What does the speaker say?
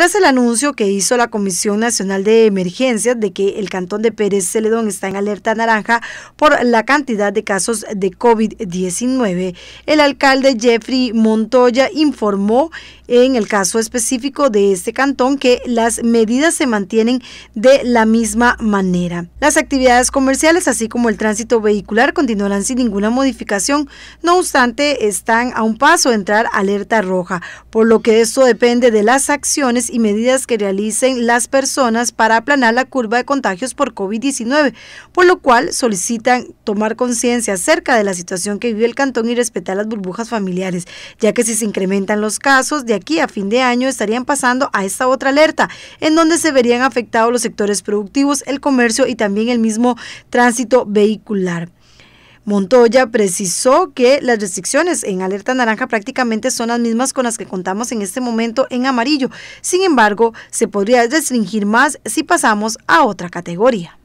Tras el anuncio que hizo la Comisión Nacional de Emergencias de que el cantón de Pérez Celedón está en alerta naranja por la cantidad de casos de COVID-19, el alcalde Jeffrey Montoya informó en el caso específico de este cantón que las medidas se mantienen de la misma manera. Las actividades comerciales, así como el tránsito vehicular, continuarán sin ninguna modificación, no obstante están a un paso de entrar alerta roja, por lo que esto depende de las acciones y medidas que realicen las personas para aplanar la curva de contagios por COVID-19, por lo cual solicitan tomar conciencia acerca de la situación que vive el cantón y respetar las burbujas familiares, ya que si se incrementan los casos de aquí a fin de año estarían pasando a esta otra alerta, en donde se verían afectados los sectores productivos, el comercio y también el mismo tránsito vehicular. Montoya precisó que las restricciones en alerta naranja prácticamente son las mismas con las que contamos en este momento en amarillo. Sin embargo, se podría restringir más si pasamos a otra categoría.